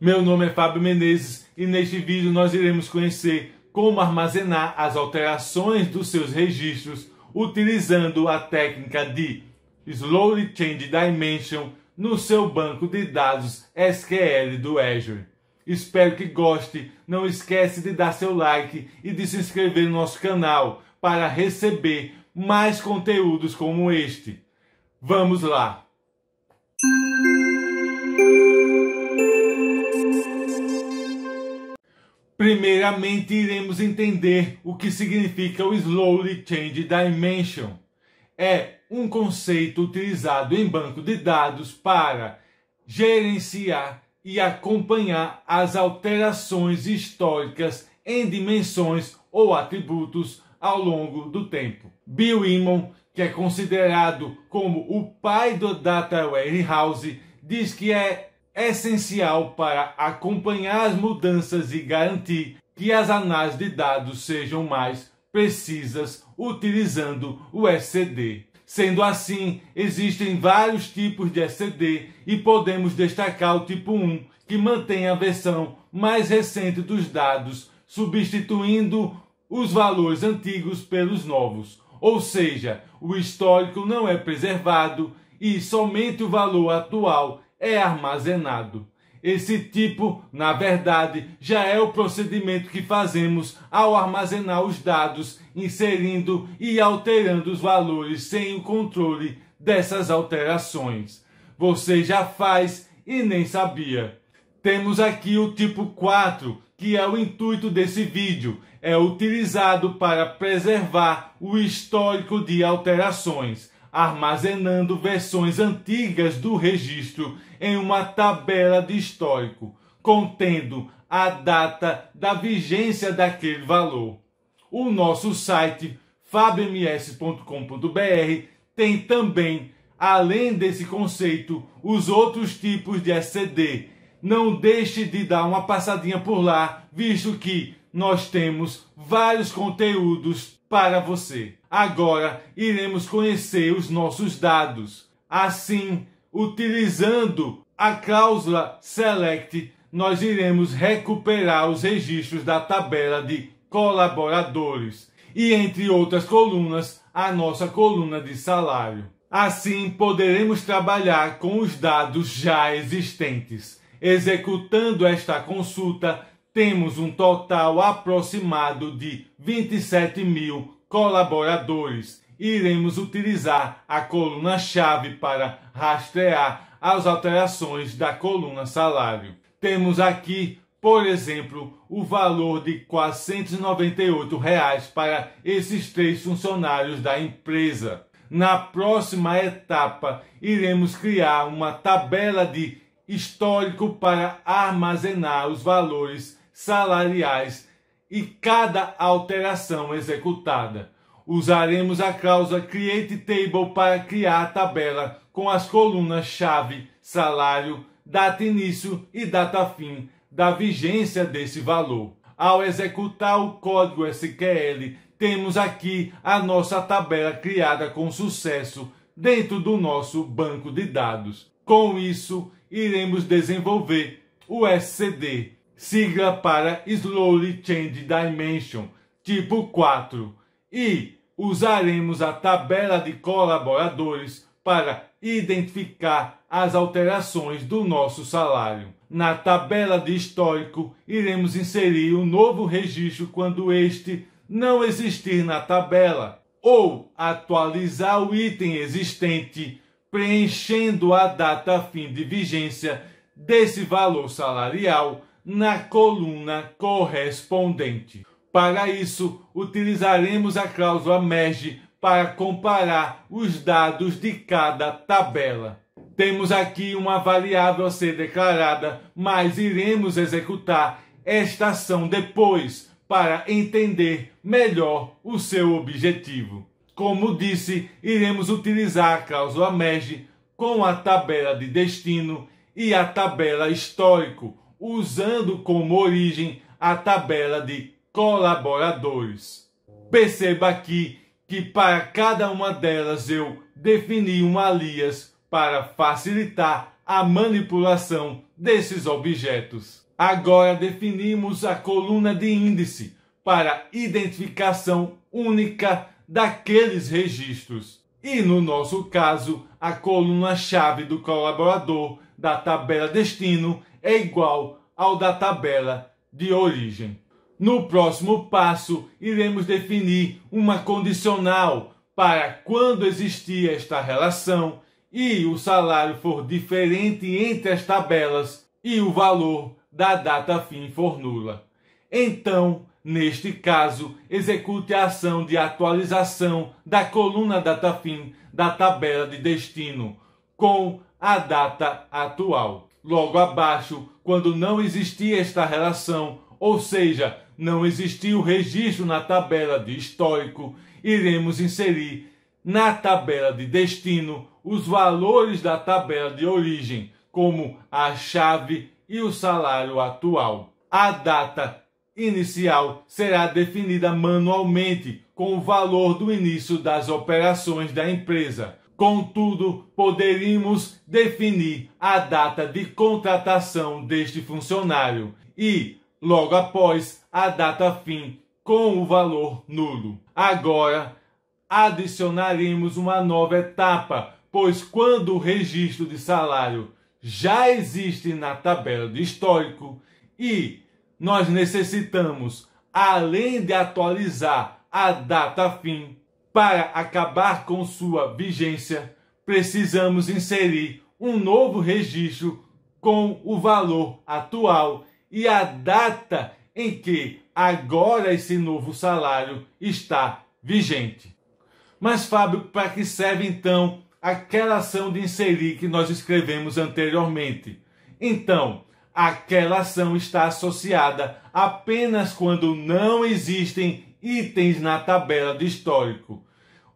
Meu nome é Fábio Menezes e neste vídeo nós iremos conhecer como armazenar as alterações dos seus registros utilizando a técnica de Slowly Change Dimension no seu banco de dados SQL do Azure. Espero que goste, não esquece de dar seu like e de se inscrever no nosso canal para receber mais conteúdos como este. Vamos lá! Primeiramente, iremos entender o que significa o Slowly Change Dimension. É um conceito utilizado em banco de dados para gerenciar e acompanhar as alterações históricas em dimensões ou atributos ao longo do tempo. Bill Imon, que é considerado como o pai do Data Warehouse, diz que é essencial para acompanhar as mudanças e garantir que as análises de dados sejam mais precisas utilizando o SCD. Sendo assim, existem vários tipos de SCD e podemos destacar o tipo 1, que mantém a versão mais recente dos dados, substituindo os valores antigos pelos novos. Ou seja, o histórico não é preservado e somente o valor atual é armazenado. Esse tipo, na verdade, já é o procedimento que fazemos ao armazenar os dados, inserindo e alterando os valores sem o controle dessas alterações. Você já faz e nem sabia. Temos aqui o tipo 4, que é o intuito desse vídeo, é utilizado para preservar o histórico de alterações armazenando versões antigas do registro em uma tabela de histórico, contendo a data da vigência daquele valor. O nosso site fabms.com.br tem também, além desse conceito, os outros tipos de SCD. Não deixe de dar uma passadinha por lá, visto que nós temos vários conteúdos para você. Agora iremos conhecer os nossos dados. Assim, utilizando a cláusula SELECT, nós iremos recuperar os registros da tabela de colaboradores e, entre outras colunas, a nossa coluna de salário. Assim, poderemos trabalhar com os dados já existentes. Executando esta consulta, temos um total aproximado de 27 mil colaboradores. Iremos utilizar a coluna-chave para rastrear as alterações da coluna salário. Temos aqui, por exemplo, o valor de R$ 498,00 reais para esses três funcionários da empresa. Na próxima etapa, iremos criar uma tabela de histórico para armazenar os valores salariais e cada alteração executada. Usaremos a cláusula Create Table para criar a tabela com as colunas chave, salário, data início e data fim da vigência desse valor. Ao executar o código SQL, temos aqui a nossa tabela criada com sucesso dentro do nosso banco de dados. Com isso, iremos desenvolver o SCD, sigla para Slowly Change Dimension tipo 4 e usaremos a tabela de colaboradores para identificar as alterações do nosso salário. Na tabela de histórico, iremos inserir um novo registro quando este não existir na tabela, ou atualizar o item existente, preenchendo a data fim de vigência desse valor salarial na coluna correspondente. Para isso, utilizaremos a cláusula MERGE para comparar os dados de cada tabela. Temos aqui uma variável a ser declarada, mas iremos executar esta ação depois para entender melhor o seu objetivo. Como disse, iremos utilizar a cláusula MERGE com a tabela de destino e a tabela histórico usando como origem a tabela de colaboradores. Perceba aqui que para cada uma delas eu defini um alias para facilitar a manipulação desses objetos. Agora definimos a coluna de índice para identificação única daqueles registros. E no nosso caso, a coluna-chave do colaborador da tabela destino é igual ao da tabela de origem. No próximo passo, iremos definir uma condicional para quando existir esta relação e o salário for diferente entre as tabelas e o valor da data fim for nula. Então, neste caso, execute a ação de atualização da coluna data fim da tabela de destino com a data atual. Logo abaixo, quando não existia esta relação, ou seja, não existia o registro na tabela de histórico, iremos inserir na tabela de destino os valores da tabela de origem, como a chave e o salário atual. A data inicial será definida manualmente com o valor do início das operações da empresa. Contudo, poderíamos definir a data de contratação deste funcionário e, logo após, a data fim com o valor nulo. Agora, adicionaremos uma nova etapa, pois quando o registro de salário já existe na tabela de histórico e nós necessitamos, além de atualizar a data fim, para acabar com sua vigência, precisamos inserir um novo registro com o valor atual e a data em que agora esse novo salário está vigente. Mas, Fábio, para que serve então aquela ação de inserir que nós escrevemos anteriormente? Então, aquela ação está associada apenas quando não existem itens na tabela de histórico.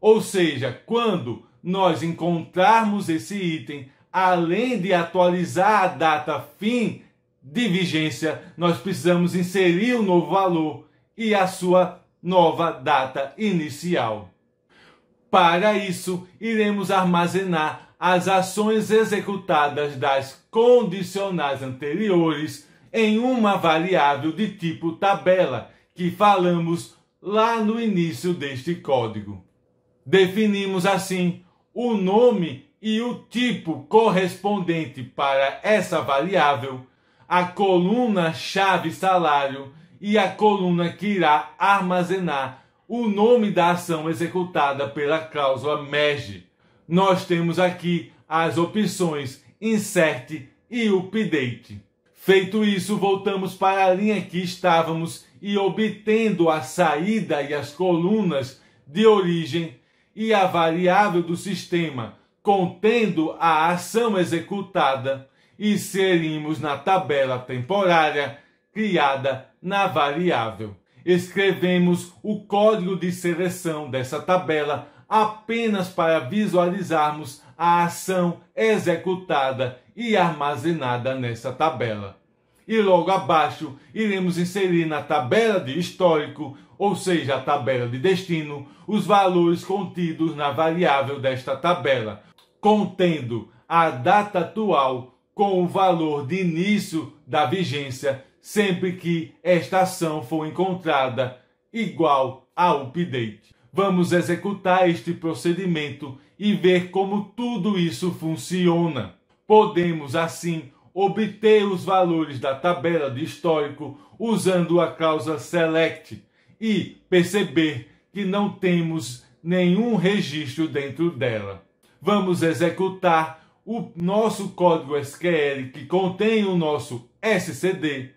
Ou seja, quando nós encontrarmos esse item, além de atualizar a data fim de vigência, nós precisamos inserir o um novo valor e a sua nova data inicial. Para isso, iremos armazenar as ações executadas das condicionais anteriores em uma variável de tipo tabela, que falamos lá no início deste código. Definimos assim o nome e o tipo correspondente para essa variável, a coluna chave salário e a coluna que irá armazenar o nome da ação executada pela cláusula merge. Nós temos aqui as opções insert e update. Feito isso, voltamos para a linha que estávamos e obtendo a saída e as colunas de origem e a variável do sistema contendo a ação executada, inserimos na tabela temporária criada na variável. Escrevemos o código de seleção dessa tabela apenas para visualizarmos a ação executada e armazenada nessa tabela. E logo abaixo, iremos inserir na tabela de histórico, ou seja, a tabela de destino, os valores contidos na variável desta tabela, contendo a data atual com o valor de início da vigência sempre que esta ação for encontrada igual a update. Vamos executar este procedimento e ver como tudo isso funciona. Podemos, assim, obter os valores da tabela de histórico usando a causa select e perceber que não temos nenhum registro dentro dela. Vamos executar o nosso código SQL que contém o nosso SCD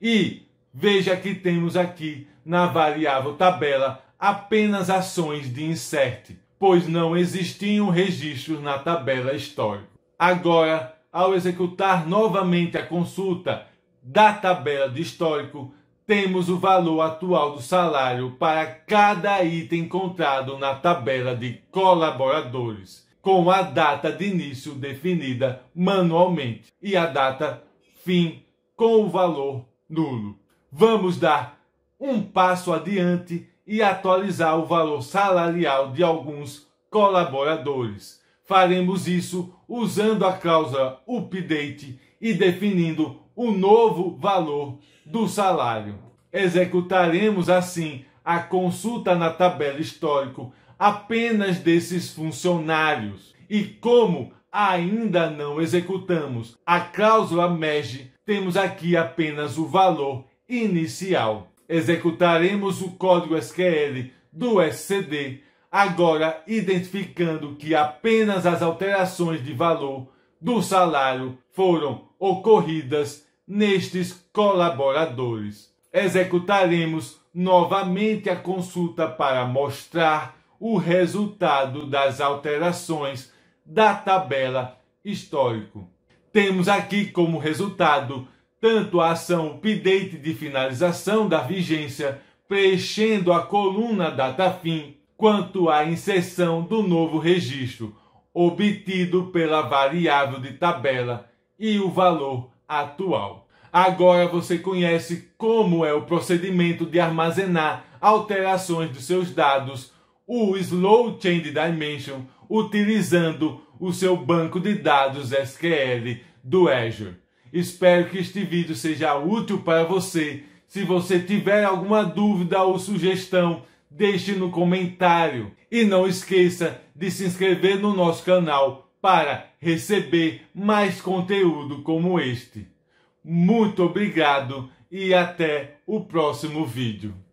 e veja que temos aqui na variável tabela apenas ações de insert pois não existiam registros na tabela histórica. Agora, ao executar novamente a consulta da tabela de histórico, temos o valor atual do salário para cada item encontrado na tabela de colaboradores, com a data de início definida manualmente e a data fim com o valor nulo. Vamos dar um passo adiante e atualizar o valor salarial de alguns colaboradores. Faremos isso usando a cláusula update e definindo o novo valor do salário. Executaremos assim a consulta na tabela histórico apenas desses funcionários. E como ainda não executamos a cláusula MEG, temos aqui apenas o valor inicial. Executaremos o código SQL do SCD, agora identificando que apenas as alterações de valor do salário foram ocorridas nestes colaboradores. Executaremos novamente a consulta para mostrar o resultado das alterações da tabela histórico. Temos aqui como resultado tanto a ação update de finalização da vigência, preenchendo a coluna data fim, quanto a inserção do novo registro, obtido pela variável de tabela e o valor atual. Agora você conhece como é o procedimento de armazenar alterações dos seus dados, o Slow Change Dimension, utilizando o seu banco de dados SQL do Azure. Espero que este vídeo seja útil para você. Se você tiver alguma dúvida ou sugestão, deixe no comentário. E não esqueça de se inscrever no nosso canal para receber mais conteúdo como este. Muito obrigado e até o próximo vídeo.